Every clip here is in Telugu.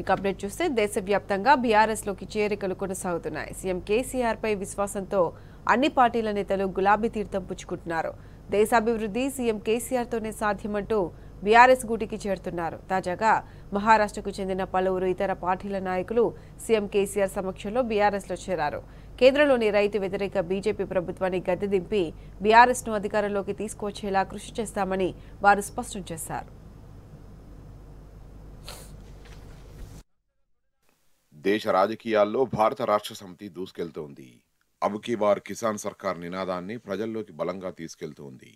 ఇక అప్డేట్ చూస్తే దేశవ్యాప్తంగా లోకి చేరికలు కొనసాగుతున్నాయి సీఎం కేసీఆర్ పై విశ్వాసంతో అన్ని పార్టీల నేతలు గులాబీ తీర్థం పుచ్చుకుంటున్నారు దేశాభివృద్ధి సీఎం కేసీఆర్తోనే సాధ్యమంటూ బీఆర్ఎస్ గూటికి చేరుతున్నారు తాజాగా మహారాష్ట్రకు చెందిన పలువురు ఇతర పార్టీల నాయకులు సీఎం కేసీఆర్ సమక్షంలో బీఆర్ఎస్లో చేరారు కేంద్రంలోని రైతు వ్యతిరేక బీజేపీ ప్రభుత్వాన్ని గద్దె దింపి బీఆర్ఎస్ను అధికారంలోకి తీసుకువచ్చేలా కృషి చేస్తామని వారు స్పష్టం చేశారు దేశ రాజకీయాల్లో భారత రాష్ట్ర సమితి దూసుకెళ్తోంది అబుకి కిసాన్ సర్కార్ నినాదాన్ని ప్రజల్లోకి బలంగా తీసుకెళ్తోంది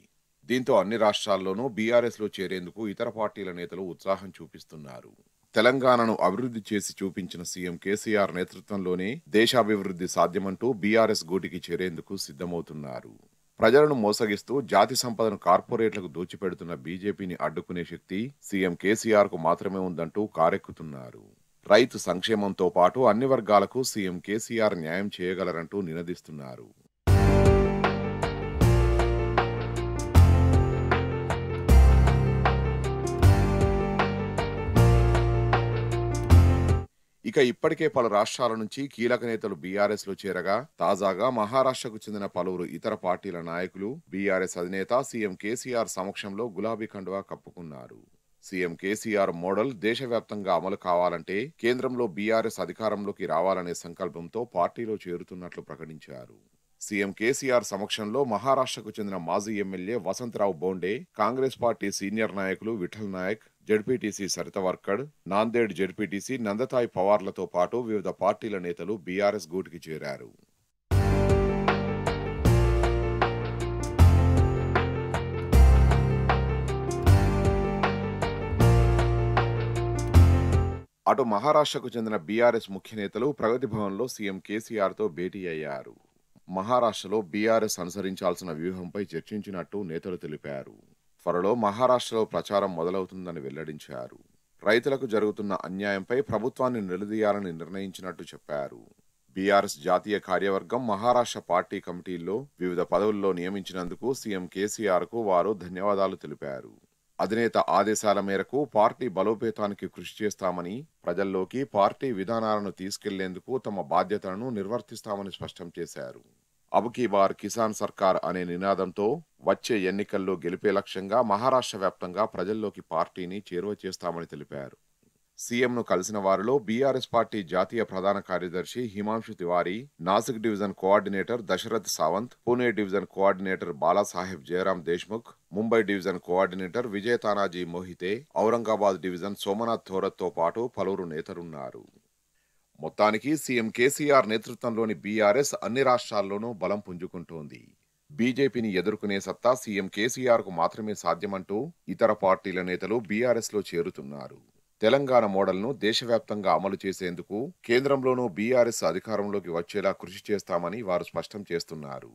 దీంతో అన్ని రాష్ట్రాల్లోనూ బీఆర్ఎస్లో చేరేందుకు ఇతర పార్టీల నేతలు ఉత్సాహం చూపిస్తున్నారు తెలంగాణను అభివృద్ధి చేసి చూపించిన సీఎం కేసీఆర్ నేతృత్వంలోనే దేశాభివృద్ధి సాధ్యమంటూ బీఆర్ఎస్ గూటికి చేరేందుకు సిద్ధమవుతున్నారు ప్రజలను మోసగిస్తూ జాతి సంపదను కార్పొరేట్లకు దోచిపెడుతున్న బీజేపీని అడ్డుకునే శక్తి సీఎం కేసీఆర్కు మాత్రమే ఉందంటూ కారెక్కుతున్నారు రైతు సంక్షేమంతో పాటు అన్ని వర్గాలకు సీఎం కేసీఆర్ న్యాయం చేయగలరంటూ నినదిస్తున్నారు ఇక ఇప్పటికే పలు రాష్ట్రాల నుంచి కీలక నేతలు బీఆర్ఎస్ లో చేరగా తాజాగా మహారాష్ట్రకు చెందిన పలువురు ఇతర పార్టీల నాయకులు బీఆర్ఎస్ అధినేత సీఎం కేసీఆర్ సమక్షంలో గులాబీ కండువా కప్పుకున్నారు సీఎం కేసీఆర్ మోడల్ దేశవ్యాప్తంగా అమలు కావాలంటే కేంద్రంలో బీఆర్ఎస్ అధికారంలోకి రావాలనే సంకల్పంతో పార్టీలో చేరుతున్నట్లు ప్రకటించారు సీఎం కేసీఆర్ సమక్షంలో మహారాష్ట్రకు చెందిన మాజీ MLA Vasantrao Bonde Congress party senior నాయకులు విఠల్ నాయక్ జడ్పీటీసీ సరితవర్కడ్ నాందేడ్ జడ్పీటీసీ నందతాయి పవార్లతో పాటు వివిధ పార్టీల నేతలు బీఆర్ఎస్ గూటికి చేరారు అటు మహారాష్ట్రకు చెందిన బీఆర్ఎస్ ముఖ్య నేతలు ప్రగతి భవన్లో సీఎం కేసీఆర్తో భేటీ అయ్యారు మహారాష్ట్రలో బీఆర్ఎస్ అనుసరించాల్సిన వ్యూహంపై చర్చించినట్టు నేతలు తెలిపారు త్వరలో మహారాష్ట్రలో ప్రచారం మొదలవుతుందని వెల్లడించారు రైతులకు జరుగుతున్న అన్యాయంపై ప్రభుత్వాన్ని నిలదీయాలని నిర్ణయించినట్టు చెప్పారు బీఆర్ఎస్ జాతీయ కార్యవర్గం మహారాష్ట్ర పార్టీ కమిటీల్లో వివిధ పదవుల్లో నియమించినందుకు సీఎం కేసీఆర్కు వారు ధన్యవాదాలు తెలిపారు అధినేత ఆదేశాల మేరకు పార్టీ బలోపేతానికి కృషి చేస్తామని ప్రజల్లోకి పార్టీ విధానాలను తీసుకెళ్లేందుకు తమ బాధ్యతలను నిర్వర్తిస్తామని స్పష్టం చేశారు అబుకీబార్ బార్ కిసాన్ సర్కార్ అనే నినాదంతో వచ్చే ఎన్నికల్లో గెలిపే లక్ష్యంగా మహారాష్ట్ర వ్యాప్తంగా ప్రజల్లోకి పార్టీని చేరువ చేస్తామని తెలిపారు సీఎంను కలిసిన వారిలో బీఆర్ఎస్ పార్టీ జాతీయ ప్రధాన కార్యదర్శి Himanshu Tiwari Nashik division coordinator Dasharath Sawant Pune division coordinator Balasaheb Jayaram Deshmukh Mumbai division coordinator Vijaya Tanaji Mohite Aurangabad division Somnath థోరత్తో పాటు పలువురు నేతలున్నారు మొత్తానికి సీఎం కేసీఆర్ నేతృత్వంలోని బీఆర్ఎస్ అన్ని రాష్ట్రాల్లోనూ బలం పుంజుకుంటోంది బీజేపీని ఎదుర్కొనే సత్తా సీఎం కేసీఆర్కు మాత్రమే సాధ్యమంటూ ఇతర పార్టీల నేతలు బీఆర్ఎస్లో చేరుతున్నారు తెలంగాణ మోడల్ను దేశవ్యాప్తంగా అమలు చేసేందుకు కేంద్రంలోనూ బీఆర్ఎస్ అధికారంలోకి వచ్చేలా కృషి చేస్తామని వారు స్పష్టం చేస్తున్నారు